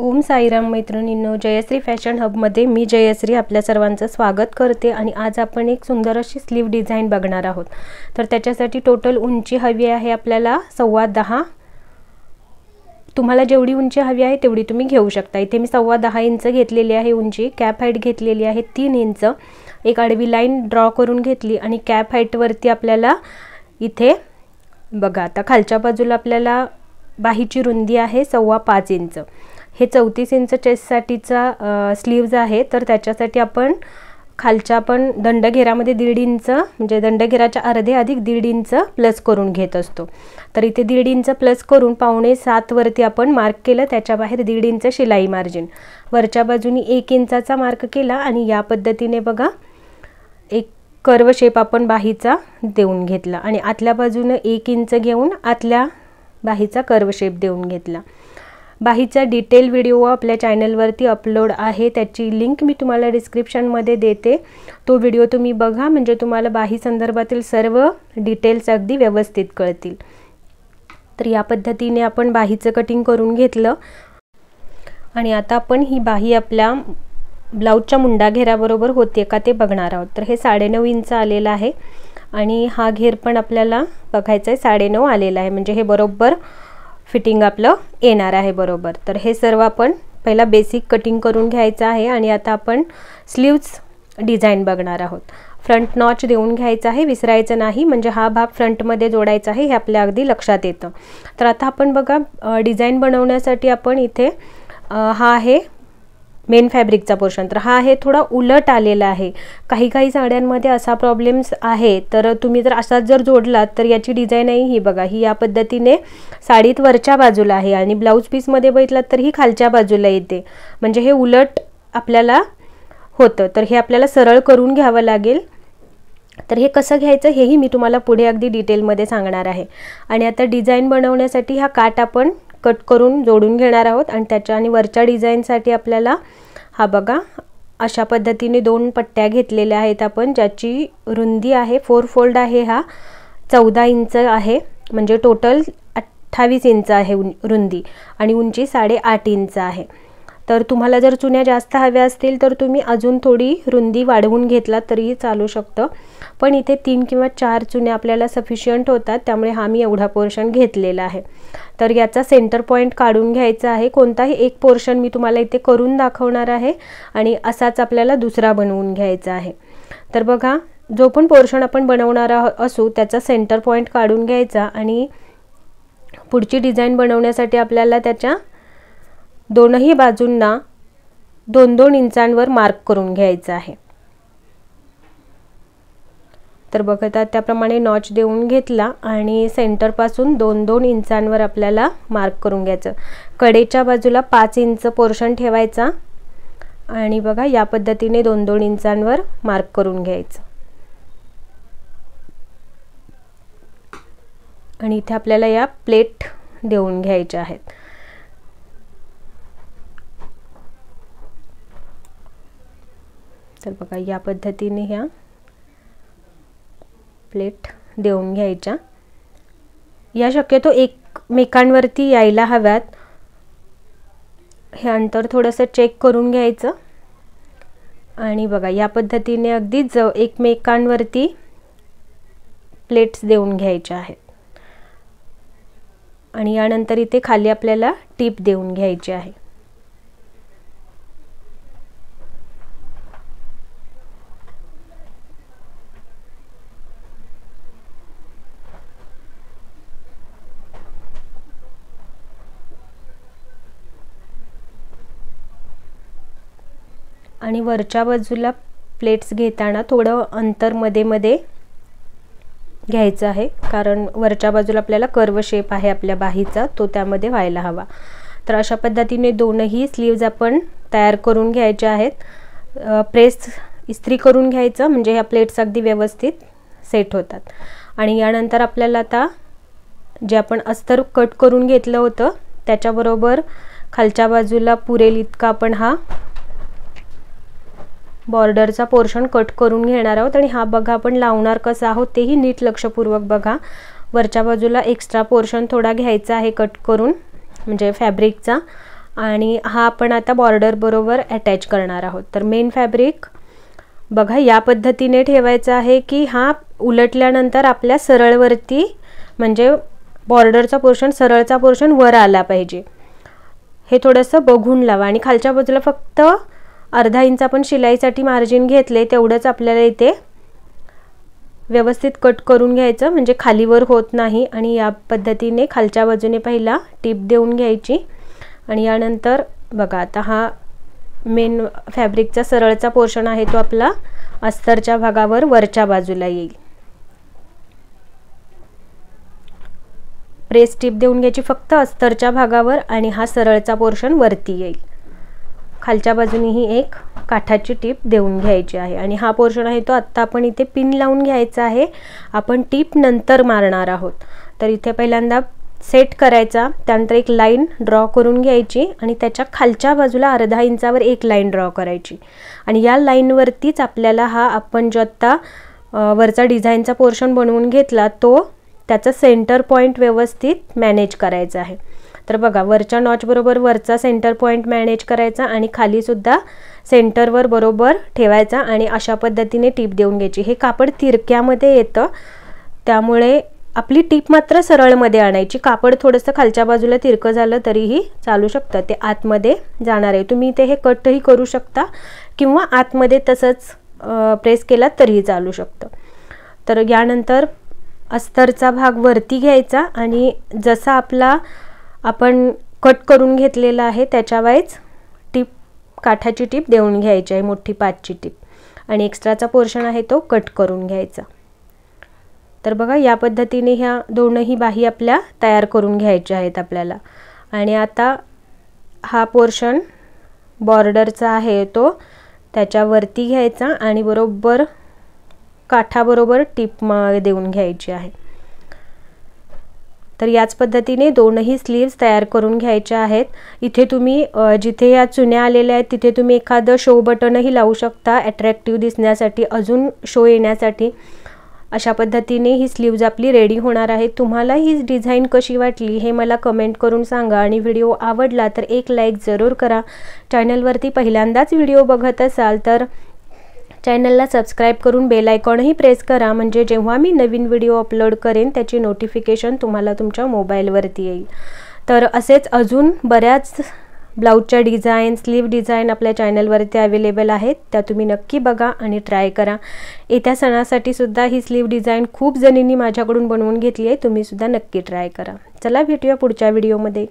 ओम साईराम मैत्रिणींनो जयश्री फॅशन हबमध्ये मी जयश्री आपल्या सर्वांचं स्वागत करते आणि आज आपण एक सुंदर अशी स्लीव डिझाईन बघणार आहोत तर त्याच्यासाठी टोटल उंची हवी आहे आपल्याला सव्वा दहा तुम्हाला जेवढी उंची हवी आहे तेवढी तुम्ही घेऊ शकता इथे मी सव्वा दहा इंच घेतलेली आहे उंची कॅप हाईट घेतलेली आहे तीन इंच एक आडवी लाईन ड्रॉ करून घेतली आणि कॅप हाईटवरती आपल्याला इथे बघा आता खालच्या बाजूला आपल्याला बाहीची रुंदी आहे सव्वा पाच इंच हे चौतीस इंच चेस्टसाठीचा स्लीव्ज आहे तर त्याच्यासाठी आपण खालच्या पण दंडघेरामध्ये दीड इंच म्हणजे दंडघेराच्या अर्धे अधिक दीड इंच प्लस करून घेत असतो तर इथे दीड इंच प्लस करून पावणे सातवरती आपण मार्क केलं त्याच्या बाहेर दीड इंच शिलाई मार्जिन वरच्या बाजूनी एक इंचाचा मार्क केला आणि या पद्धतीने बघा एक कर्व शेप आपण बाहीचा देऊन घेतला आणि आतल्या बाजूनं एक इंच घेऊन आतल्या बाहीचा कर्व शेप देऊन घेतला बाहीचा डिटेल व्हिडिओ आपल्या चॅनलवरती अपलोड आहे त्याची लिंक मी तुम्हाला डिस्क्रिप्शनमध्ये देते तो व्हिडिओ तुम्ही बघा म्हणजे तुम्हाला बाही संदर्भातील सर्व डिटेल्स अगदी व्यवस्थित कळतील तर या पद्धतीने आपण बाहीचं कटिंग करून घेतलं आणि आता आपण ही बाही आपल्या ब्लाऊजच्या मुंडा घेराबरोबर होते का ते बघणार आहोत तर हे साडेनऊ इंच आलेलं आहे आणि हा घेर पण आपल्याला बघायचा आहे साडेनऊ आलेला आहे म्हणजे हे बरोबर फिटिंग आपलं येणार आहे बरोबर तर हे सर्व आपण पहिला बेसिक कटिंग करून घ्यायचं आहे आणि आता आपण स्लीव्स डिझाईन बघणार आहोत फ्रंट नॉच देऊन घ्यायचं आहे विसरायचं नाही म्हणजे हा भाग फ्रंटमध्ये जोडायचा आहे हे आपल्या अगदी लक्षात येतं तर आता आपण बघा डिझाईन बनवण्यासाठी आपण इथे हा आहे मेन फॅब्रिकचा पोर्शन तर हा आहे थोडा उलट आलेला आहे काही काही साड्यांमध्ये असा प्रॉब्लेम्स आहे तर तुम्ही जर असाच जर जोडलात तर याची डिझाईन आहे ही बघा ही या पद्धतीने साडीत वरच्या बाजूला आहे आणि ब्लाऊज पीसमध्ये बघितलात तर ही खालच्या बाजूला येते म्हणजे हे उलट आपल्याला होतं तर हे आपल्याला सरळ करून घ्यावं लागेल तर हे कसं घ्यायचं हेही मी तुम्हाला पुढे अगदी डिटेलमध्ये सांगणार आहे आणि आता डिझाईन बनवण्यासाठी हा काट आपण कट करून जोडून घेणार आहोत आणि त्याच्या आणि वरच्या डिझाईनसाठी आपल्याला हा बघा अशा पद्धतीने दोन पट्ट्या घेतलेल्या आहेत आपण ज्याची रुंदी आहे फोर फोल्ड आहे हा चौदा इंच आहे म्हणजे टोटल अठ्ठावीस इंच आहे रुंदी आणि उंची साडेआठ इंच आहे तर तुम्हाला जर चुन्या जास्त हव्या असतील तर तुम्ही अजून थोडी रुंदी वाढवून घेतला तरीही चालू शकतं पण इथे तीन किंवा चार चुन्या आपल्याला सफिशियंट होतात त्यामुळे हा मी एवढा पोर्शन घेतलेला आहे तर याचा सेंटर पॉईंट काढून घ्यायचा आहे कोणताही एक पोर्शन मी तुम्हाला इथे करून दाखवणार आहे आणि असाच आपल्याला दुसरा बनवून घ्यायचा आहे तर बघा जो पण पोर्शन आपण बनवणार असू त्याचा सेंटर पॉईंट काढून घ्यायचा आणि पुढची डिझाईन बनवण्यासाठी आपल्याला त्याच्या दोनही बाजूंना दोन दोन इंचांवर मार्क करून घ्यायचं आहे तर बघता त्याप्रमाणे नॉच देऊन घेतला आणि सेंटरपासून दोन दोन इंचांवर आपल्याला मार्क करून घ्यायचं कडेच्या बाजूला पाच इंच पोर्शन ठेवायचा आणि बघा या पद्धतीने दोन दोन इंचांवर मार्क करून घ्यायचं आणि इथे आपल्याला या प्लेट देऊन घ्यायच्या आहेत तर बघा या पद्धतीने ह्या प्लेट देऊन घ्यायच्या या शक्यतो एकमेकांवरती यायला हव्यात हे अंतर थोडंसं चेक करून घ्यायचं आणि बघा या पद्धतीने अगदी ज एकमेकांवरती प्लेट्स देऊन घ्यायच्या आहेत आणि यानंतर इथे खाली आपल्याला टीप देऊन घ्यायची आहे आणि वरच्या बाजूला प्लेट्स घेताना थोडं अंतर मध्ये मध्ये घ्यायचं आहे कारण वरच्या बाजूला आपल्याला कर्व शेप आहे आपल्या बाहीचा तो त्यामध्ये व्हायला हवा तर अशा पद्धतीने दोनही स्लीव्ज आपण तयार करून घ्यायचे आहेत प्रेस इस्त्री करून घ्यायचं म्हणजे ह्या प्लेट्स अगदी व्यवस्थित सेट होतात आणि यानंतर आपल्याला आता जे आपण अस्तर कट करून घेतलं होतं त्याच्याबरोबर खालच्या बाजूला पुरेल इतका आपण हा बॉर्डरचा पोर्शन कट करून घेणार आहोत आणि हा बघा आपण लावणार कसा आहोत तेही नीट लक्षपूर्वक बघा वरच्या बाजूला एक्स्ट्रा पोर्शन थोडा घ्यायचा आहे कट करून म्हणजे फॅब्रिकचा आणि हा आपण आता बॉर्डर बरोबर अटॅच करणार आहोत तर मेन फॅब्रिक बघा या पद्धतीने ठेवायचा आहे की हा उलटल्यानंतर आपल्या सरळवरती म्हणजे बॉर्डरचा पोर्शन सरळचा पोर्शन वर आला पाहिजे हे थोडंसं बघून लावा आणि खालच्या बाजूला फक्त अर्धा इंच आपण शिलाईसाठी मार्जिन घेतले तेवढंच आपल्याला इथे व्यवस्थित कट करून घ्यायचं म्हणजे खालीवर होत नाही आणि या पद्धतीने खालच्या बाजूने पहिला टीप देऊन घ्यायची आणि यानंतर बघा आता हा मेन फॅब्रिकचा सरळचा पोर्शन आहे तो आपला अस्तरच्या भागावर वरच्या बाजूला येईल प्रेस टीप देऊन घ्यायची फक्त अस्तरच्या भागावर आणि हा सरळचा पोर्शन वरती येईल खालच्या बाजूनेही एक काठाची टीप देऊन घ्यायची आहे आणि हा पोर्शन आहे तो आत्ता आपण इथे पिन लावून घ्यायचा आहे आपण टीप नंतर मारणार आहोत तर इथे पहिल्यांदा सेट करायचा त्यानंतर एक लाईन ड्रॉ करून घ्यायची आणि त्याच्या खालच्या बाजूला अर्धा इंचावर एक लाईन ड्रॉ करायची आणि या लाईनवरतीच आपल्याला हा आपण जो आत्ता वरचा डिझाईनचा पोर्शन बनवून घेतला तो त्याचा सेंटर पॉईंट व्यवस्थित मॅनेज करायचा आहे तर बघा वरच्या नॉचबरोबर वरचा सेंटर पॉईंट मॅनेज करायचा आणि खालीसुद्धा सेंटरवर बरोबर ठेवायचा आणि अशा पद्धतीने टीप देऊन घ्यायची हे कापड तिरक्यामध्ये येतं त्यामुळे आपली टीप मात्र सरळमध्ये आणायची कापड थोडंसं खालच्या बाजूला तिरकं झालं तरीही चालू शकतं ते आतमध्ये जाणार आहे तुम्ही ते हे कटही करू शकता किंवा आतमध्ये तसंच प्रेस केला तरीही चालू शकतं तर यानंतर अस्तरचा भाग वरती घ्यायचा आणि जसा आपला आपण कट करून घेतलेला आहे त्याच्यावाईज टीप काठाची टीप देऊन घ्यायची आहे मोठी पाचची टीप आणि एक्स्ट्राचा पोर्शन आहे तो कट करून घ्यायचा तर बघा या पद्धतीने ह्या दोनही बाही आपल्या तयार करून घ्यायच्या आहेत आपल्याला आणि आता हा पोर्शन बॉर्डरचा आहे तो त्याच्यावरती घ्यायचा आणि बरोबर काठाबरोबर टीप देऊन घ्यायची आहे तर याच पद्धतीने दोनही स्लीव्स तयार करून घ्यायच्या आहेत इथे तुम्ही जिथे या चुन्या आलेल्या आहेत तिथे तुम्ही एखादं शो बटनही लावू शकता अट्रॅक्टिव्ह दिसण्यासाठी अजून शो येण्यासाठी अशा पद्धतीने ही स्लीव्ज आपली रेडी होणार आहे तुम्हाला ही डिझाईन कशी वाटली हे मला कमेंट करून सांगा आणि व्हिडिओ आवडला तर एक लाईक जरूर करा चॅनलवरती पहिल्यांदाच व्हिडिओ बघत असाल तर चॅनलला सबस्क्राईब करून बेल आयकॉनही प्रेस करा म्हणजे जेव्हा मी नवीन व्हिडिओ अपलोड करेन त्याची नोटिफिकेशन तुम्हाला तुमच्या मोबाईलवरती येईल तर असेच अजून बऱ्याच ब्लाऊजच्या डिझाईन स्लीव डिझाईन आपल्या चॅनलवरती अवेलेबल आहेत त्या तुम्ही नक्की बघा आणि ट्राय करा येत्या सणासाठी सुद्धा ही स्लीव डिझाईन खूप जणींनी माझ्याकडून बनवून घेतली आहे तुम्हीसुद्धा नक्की ट्राय करा चला भेटूया पुढच्या व्हिडिओमध्ये